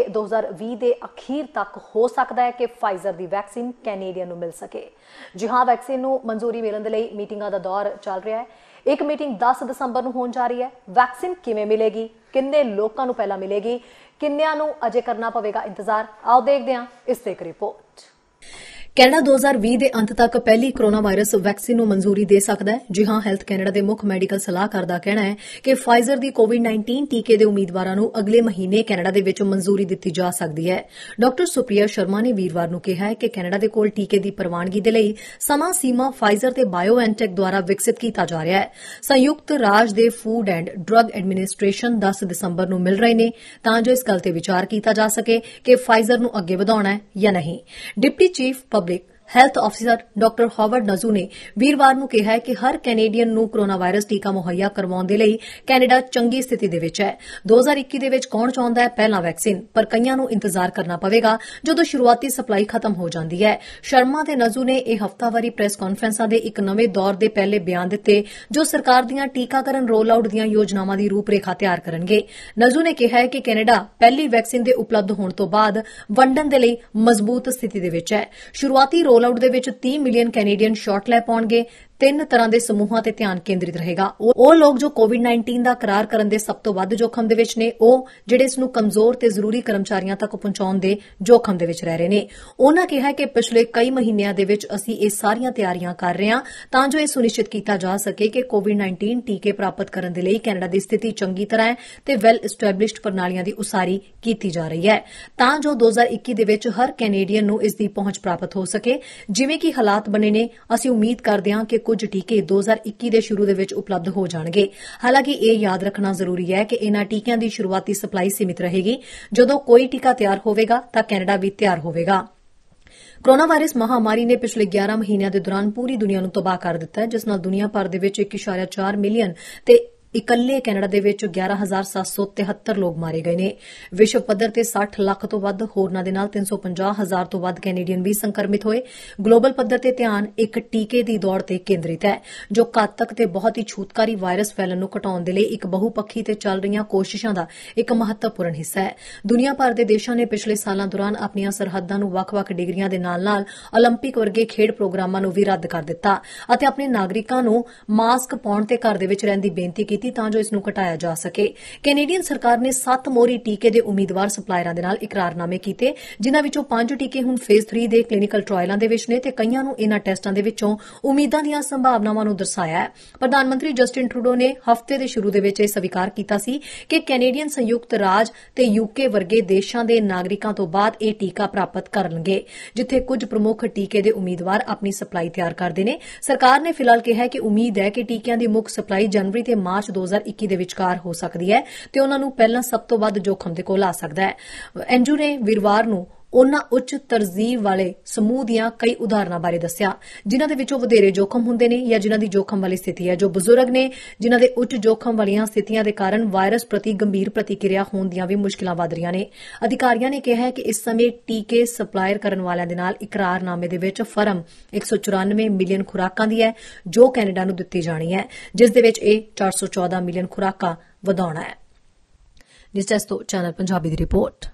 2020 ਦੇ ਅਖੀਰ ਤੱਕ ਹੋ ਸਕਦਾ ਹੈ ਕਿ ਫਾਈਜ਼ਰ ਦੀ ਵੈਕਸੀਨ ਕੈਨੇਡੀਅਨ ਨੂੰ ਮਿਲ ਸਕੇ ਜੀ ਹਾਂ ਵੈਕਸੀਨ ਨੂੰ ਮਨਜ਼ੂਰੀ ਮਿਲਣ ਦੇ ਲਈ ਮੀਟਿੰਗਾਂ ਦਾ ਦੌਰ ਚੱਲ ਰਿਹਾ ਹੈ ਇੱਕ ਮੀਟਿੰਗ 10 ਦਸੰਬਰ ਨੂੰ ਹੋਣ ਜਾ ਰਹੀ ਹੈ ਵੈਕਸੀਨ ਕਿਵੇਂ ਮਿਲੇਗੀ ਕਿੰਨੇ ਲੋਕਾਂ ਨੂੰ ਪਹਿਲਾਂ ਮਿਲੇਗੀ ਕਿੰਨਿਆਂ ਨੂੰ ਅਜੇ ਕਰਨਾ ਪਵੇਗਾ ਇੰਤਜ਼ਾਰ ਆਓ ਦੇਖਦੇ ਹਾਂ ਇਸ ਤੇ ਇੱਕ ਰਿਪੋਰਟ ਕੈਨੇਡਾ 2020 ਦੇ ਅੰਤ ਤੱਕ ਪਹਿਲੀ ਕੋਰੋਨਾ ਵਾਇਰਸ ਵੈਕਸੀਨ ਨੂੰ ਮਨਜ਼ੂਰੀ ਦੇ ਸਕਦਾ ਹੈ ਜੀ ਹਾਂ ਹੈਲਥ ਕੈਨੇਡਾ ਦੇ ਮੁੱਖ ਮੈਡੀਕਲ ਸਲਾਹਕਾਰ ਦਾ ਕਹਿਣਾ ਹੈ ਕਿ ਫਾਈਜ਼ਰ ਦੀ ਕੋਵਿਡ-19 ਟੀਕੇ ਦੇ ਉਮੀਦਵਾਰਾਂ ਨੂੰ ਅਗਲੇ ਮਹੀਨੇ ਕੈਨੇਡਾ ਦੇ ਵਿੱਚ ਮਨਜ਼ੂਰੀ ਦਿੱਤੀ ਜਾ ਸਕਦੀ ਹੈ ਡਾਕਟਰ ਸੁਪ੍ਰਿਆ ਸ਼ਰਮਾ ਨੇ ਵੀਰਵਾਰ ਨੂੰ ਕਿਹਾ ਹੈ ਕਿ ਕੈਨੇਡਾ ਦੇ ਕੋਲ ਟੀਕੇ ਦੀ ਪ੍ਰਵਾਨਗੀ ਦੇ ਲਈ ਸਮਾਂ ਸੀਮਾ ਫਾਈਜ਼ਰ ਤੇ ਬਾਇਓਐਨਟੈਕ ਦੁਆਰਾ ਵਿਕਸਿਤ ਕੀਤਾ ਜਾ ਰਿਹਾ ਹੈ ਸੰਯੁਕਤ ਰਾਜ ਦੇ ਫੂਡ ਐਂਡ ਡਰੱਗ ਐਡਮਿਨਿਸਟ੍ਰੇਸ਼ਨ 10 ਦਸੰਬਰ ਨੂੰ ਮਿਲ ਰਹੇ ਨੇ ਤਾਂ ਜੋ ਇਸ ਗੱਲ ਤੇ ਵਿਚਾਰ ਕੀਤਾ ਜਾ ਸਕੇ ਕਿ ਫਾਈਜ਼ਰ ਨੂੰ ਅੱਗੇ ਵਧਾਉਣਾ ਹੈ ਜਾਂ ਨਹੀਂ deputy chief public health officer doctor Howard Njoo ਨੇ ਵੀਰਵਾਰ ਨੂੰ ਕਿਹਾ ਹੈ ਕਿ ਹਰ ਕੈਨੇਡੀਅਨ ਨੂੰ ਕੋਰੋਨਾ ਵਾਇਰਸ ਟੀਕਾ ਮੁਹੱਈਆ ਕਰਵਾਉਣ ਦੇ ਲਈ ਕੈਨੇਡਾ ਚੰਗੀ ਸਥਿਤੀ ਦੇ ਵਿੱਚ ਹੈ 2021 ਦੇ ਵਿੱਚ ਕੌਣ ਚਾਹੁੰਦਾ ਹੈ ਪਹਿਲਾਂ ਵੈਕਸੀਨ ਪਰ ਕਈਆਂ ਨੂੰ ਇੰਤਜ਼ਾਰ ਕਰਨਾ ਪਵੇਗਾ ਜਦੋਂ ਸ਼ੁਰੂਆਤੀ ਸਪਲਾਈ ਖਤਮ ਹੋ ਜਾਂਦੀ ਹੈ ਸ਼ਰਮਾ ਤੇ ਨਜ਼ੂ ਨੇ ਇਹ ਹਫਤਾਵਾਰੀ ਪ੍ਰੈਸ ਕਾਨਫਰੰਸਾਂ ਦੇ ਇੱਕ ਨਵੇਂ ਦੌਰ ਦੇ ਪਹਿਲੇ ਬਿਆਨ ਦਿੱਤੇ ਜੋ ਸਰਕਾਰ ਦੀਆਂ ਟੀਕਾਕਰਨ ਰੋਲ ਆਊਟ ਦੀਆਂ ਯੋਜਨਾਵਾਂ ਦੀ ਰੂਪਰੇਖਾ ਤਿਆਰ ਕਰਨਗੇ ਨਜ਼ੂ ਨੇ ਕਿਹਾ ਹੈ ਕਿ ਕੈਨੇਡਾ ਪਹਿਲੀ ਵੈਕਸੀਨ ਦੇ ਉਪਲਬਧ ਹੋਣ ਤੋਂ ਬਾਅਦ ਵੰਡਣ ਦੇ ਲਈ ਮਜ਼ਬੂਤ ਸਥਿਤੀ ਦੇ ਵਿੱਚ ਹੈ ਸ਼ੁਰੂਆਤੀ ਰੋਲ ਆਊਟ ਦੇ ਵਿੱਚ 30 ਮਿਲੀਅਨ ਕੈਨੇਡੀਅਨ ਸ਼ਾਟ ਲੈਪ ਆਉਣਗੇ ਤਿੰਨ ਤਰ੍ਹਾਂ ਦੇ ਸਮੂਹਾਂ ਤੇ ਧਿਆਨ ਕੇਂਦਰਿਤ ਰਹੇਗਾ ਉਹ ਲੋਕ ਜੋ ਕੋਵਿਡ-19 ਦਾ ਕਰਾਰ ਕਰਨ ਦੇ ਸਭ ਤੋਂ ਵੱਧ ਜੋਖਮ ਦੇ ਵਿੱਚ ਨੇ ਉਹ ਜਿਹੜੇ ਇਸ ਨੂੰ ਕਮਜ਼ੋਰ ਤੇ ਜ਼ਰੂਰੀ ਕਰਮਚਾਰੀਆਂ ਤੱਕ ਪਹੁੰਚਾਉਣ ਦੇ ਜੋਖਮ ਦੇ ਵਿੱਚ ਰਹਿ ਰਹੇ ਨੇ ਉਹਨਾਂ ਕਿਹਾ ਕਿ ਪਿਛਲੇ ਕਈ ਮਹੀਨਿਆਂ ਦੇ ਵਿੱਚ ਅਸੀਂ ਇਹ ਸਾਰੀਆਂ ਤਿਆਰੀਆਂ ਕਰ ਰਹੇ ਹਾਂ ਤਾਂ ਜੋ ਇਹ ਸੁਨਿਸ਼ਚਿਤ ਕੀਤਾ ਜਾ ਸਕੇ ਕਿ ਕੋਵਿਡ-19 ਟੀਕੇ ਪ੍ਰਾਪਤ ਕਰਨ ਦੇ ਲਈ ਕੈਨੇਡਾ ਦੀ ਸਥਿਤੀ ਚੰਗੀ ਤਰ੍ਹਾਂ ਹੈ ਤੇ ਵੈਲ ਐਸਟੈਬਲਿਸ਼ਡ ਪ੍ਰਣਾਲੀਆਂ ਦੀ ਉਸਾਰੀ ਕੀਤੀ ਜਾ ਰਹੀ ਹੈ ਤਾਂ ਜੋ 2021 ਦੇ ਵਿੱਚ ਹਰ ਕੈਨੇਡੀਅਨ ਨੂੰ ਇਸ ਦੀ ਪਹੁੰਚ ਪ੍ਰਾਪਤ ਹੋ ਸਕੇ ਜਿਵੇਂ ਕਿ ਹਾਲਾਤ ਬਣੇ ਨੇ ਅਸੀਂ ਉਮੀਦ ਕਰਦੇ ਹਾਂ ਕਿ ਕੁਝ ਟੀਕੇ 2021 ਦੇ ਸ਼ੁਰੂ ਦੇ ਵਿੱਚ ਉਪਲਬਧ ਹੋ ਜਾਣਗੇ ਹਾਲਾਂਕਿ ਇਹ ਯਾਦ ਰੱਖਣਾ ਜ਼ਰੂਰੀ ਹੈ ਕਿ ਇਹਨਾਂ ਟੀਕਿਆਂ ਦੀ ਸ਼ੁਰੂਆਤੀ ਸਪਲਾਈ ਸੀਮਿਤ ਰਹੇਗੀ ਜਦੋਂ ਕੋਈ ਟੀਕਾ ਤਿਆਰ ਹੋਵੇਗਾ ਤਾਂ ਕੈਨੇਡਾ ਵੀ ਤਿਆਰ ਹੋਵੇਗਾ ਕੋਰੋਨਾ ਵਾਇਰਸ ਮਹਾਮਾਰੀ ਨੇ ਪਿਛਲੇ 11 ਮਹੀਨਿਆਂ ਦੇ ਦੌਰਾਨ ਪੂਰੀ ਦੁਨੀਆ ਨੂੰ ਤਬਾਹ ਕਰ ਦਿੱਤਾ ਹੈ ਜਿਸ ਨਾਲ ਦੁਨੀਆ ਭਰ ਦੇ ਵਿੱਚ 1.4 ਮਿਲੀਅਨ ਤੇ ਇਕੱਲੇ ਕੈਨੇਡਾ ਦੇ ਵਿੱਚ 11773 ਲੋਕ ਮਾਰੇ ਗਏ ਨੇ ਵਿਸ਼ਵ ਪੱਧਰ ਤੇ 60 ਲੱਖ ਤੋਂ ਵੱਧ ਹੋਰਨਾਂ ਦੇ ਨਾਲ 350 ਹਜ਼ਾਰ ਤੋਂ ਵੱਧ ਕੈਨੇਡੀਅਨ ਵੀ ਸੰਕਰਮਿਤ ਹੋਏ ਗਲੋਬਲ ਪੱਧਰ ਤੇ ਧਿਆਨ ਇੱਕ ਟੀਕੇ ਦੀ ਦੌੜ ਤੇ ਕੇਂਦਰਿਤ ਹੈ ਜੋ ਕਾਤਕ ਤੇ ਬਹੁਤ ਹੀ ਛੂਤਕਾਰੀ ਵਾਇਰਸ ਫੈਲਣ ਨੂੰ ਘਟਾਉਣ ਦੇ ਲਈ ਇੱਕ ਬਹੁਪੱਖੀ ਤੇ ਚੱਲ ਰਹੀਆਂ ਕੋਸ਼ਿਸ਼ਾਂ ਦਾ ਇੱਕ ਮਹੱਤਵਪੂਰਨ ਹਿੱਸਾ ਹੈ ਦੁਨੀਆ ਭਰ ਦੇ ਦੇਸ਼ਾਂ ਨੇ ਪਿਛਲੇ ਸਾਲਾਂ ਦੌਰਾਨ ਆਪਣੀਆਂ ਸਰਹੱਦਾਂ ਨੂੰ ਵੱਖ-ਵੱਖ ਡਿਗਰੀਆਂ ਦੇ ਨਾਲ-ਨਾਲ 올림픽 ਵਰਗੇ ਖੇਡ ਪ੍ਰੋਗਰਾਮਾਂ ਨੂੰ ਵੀ ਰੱਦ ਕਰ ਦਿੱਤਾ ਅਤੇ ਆਪਣੇ ਨਾਗਰਿਕਾਂ ਨੂੰ ਮਾਸਕ ਪਾਉਣ ਤੇ ਘਰ ਦੇ ਵਿੱਚ ਰਹਿਣ ਦੀ ਬੇਨਤੀ ਕੀਤੀ ਕੀਤੀ ਤਾਂ ਜੋ ਇਸ ਨੂੰ ਘਟਾਇਆ ਜਾ ਸਕੇ ਕੈਨੇਡੀਅਨ ਸਰਕਾਰ ਨੇ 7 ਮੋਰੀ ਟੀਕੇ ਦੇ ਉਮੀਦਵਾਰ ਸਪਲਾਇਰਾਂ ਦੇ ਨਾਲ ਇਕਰਾਰਨਾਮੇ ਕੀਤੇ ਜਿਨ੍ਹਾਂ ਵਿੱਚੋਂ 5 ਟੀਕੇ ਹੁਣ ਫੇਜ਼ 3 ਦੇ ਕਲੀਨਿਕਲ ਟ੍ਰਾਇਲਾਂ ਦੇ ਵਿੱਚ ਨੇ ਤੇ ਕਈਆਂ ਨੂੰ ਇਹਨਾਂ ਟੈਸਟਾਂ ਦੇ ਵਿੱਚੋਂ ਉਮੀਦਾਂ ਦੀਆਂ ਸੰਭਾਵਨਾਵਾਂ ਨੂੰ ਦਰਸਾਇਆ ਹੈ ਪ੍ਰਧਾਨ ਮੰਤਰੀ ਜਸਟਿਨ ਟਰੂਡੋ ਨੇ ਹਫ਼ਤੇ ਦੇ ਸ਼ੁਰੂ ਦੇ ਵਿੱਚ ਇਹ ਸਵੀਕਾਰ ਕੀਤਾ ਸੀ ਕਿ ਕੈਨੇਡੀਅਨ ਸੰਯੁਕਤ ਰਾਜ ਤੇ ਯੂਕੇ ਵਰਗੇ ਦੇਸ਼ਾਂ ਦੇ ਨਾਗਰਿਕਾਂ ਤੋਂ ਬਾਅਦ ਇਹ ਟੀਕਾ ਪ੍ਰਾਪਤ ਕਰਨਗੇ ਜਿੱਥੇ ਕੁਝ ਪ੍ਰਮੁੱਖ ਟੀਕੇ ਦੇ ਉਮੀਦਵਾਰ ਆਪਣੀ ਸਪਲਾਈ ਤਿਆਰ ਕਰਦੇ ਨੇ ਸਰਕਾਰ ਨੇ ਫਿਲਹਾਲ ਕਿਹਾ ਹੈ ਕਿ ਉਮੀਦ ਹੈ ਕਿ ਟੀਕਿਆਂ ਦੀ ਮੁੱਖ ਸਪਲਾਈ ਜਨਵਰੀ ਤੇ ਮਾਰਚ 2021 ਦੇ ਵਿਚਕਾਰ ਹੋ ਸਕਦੀ ਹੈ ਤੇ ਉਹਨਾਂ ਨੂੰ ਪਹਿਲਾਂ ਸਭ ਤੋਂ ਵੱਧ ਜੋਖਮ ਦੇ ਕੋਲ ਆ ਸਕਦਾ ਹੈ ਐਨਜੂ ਨੇ ਵੀਰਵਾਰ ਨੂੰ ਉਹਨਾਂ ਉੱਚ ਤਰਜੀਹ ਵਾਲੇ ਸਮੂਹ ਦੀਆਂ ਕਈ ਉਦਾਹਰਨਾਂ ਬਾਰੇ ਦੱਸਿਆ ਜਿਨ੍ਹਾਂ ਦੇ ਵਿੱਚੋਂ ਵਧੇਰੇ ਜੋਖਮ ਹੁੰਦੇ ਨੇ ਜਾਂ ਜਿਨ੍ਹਾਂ ਦੀ ਜੋਖਮ ਵਾਲੀ ਸਥਿਤੀ ਹੈ ਜੋ ਬਜ਼ੁਰਗ ਨੇ ਜਿਨ੍ਹਾਂ ਦੇ ਉੱਚ ਜੋਖਮ ਵਾਲੀਆਂ ਸਥਿਤੀਆਂ ਦੇ ਕਾਰਨ ਵਾਇਰਸ ਪ੍ਰਤੀ ਗੰਭੀਰ ਪ੍ਰਤੀਕਿਰਿਆ ਹੋਣ ਦੀਆਂ ਵੀ ਮੁਸ਼ਕਲਾਂ ਵਧ ਰਹੀਆਂ ਨੇ ਅਧਿਕਾਰੀਆਂ ਨੇ ਕਿਹਾ ਹੈ ਕਿ ਇਸ ਸਮੇਂ ਟੀਕੇ ਸਪਲਾਇਰ ਕਰਨ ਵਾਲਿਆਂ ਦੇ ਨਾਲ ਇਕਰਾਰਨਾਮੇ ਦੇ ਵਿੱਚ ਫਰਮ 194 ਮਿਲੀਅਨ ਖੁਰਾਕਾਂ ਦੀ ਹੈ ਜੋ ਕੈਨੇਡਾ ਨੂੰ ਦਿੱਤੀ ਜਾਣੀ ਹੈ ਜਿਸ ਦੇ ਵਿੱਚ ਇਹ 414 ਮਿਲੀਅਨ ਖੁਰਾਕਾਂ ਵਧਾਉਣਾ ਹੈ ਜਿਸ ਤੋਂ ਚੈਨਲ ਪੰਜਾਬੀ ਦੀ ਰਿਪੋਰਟ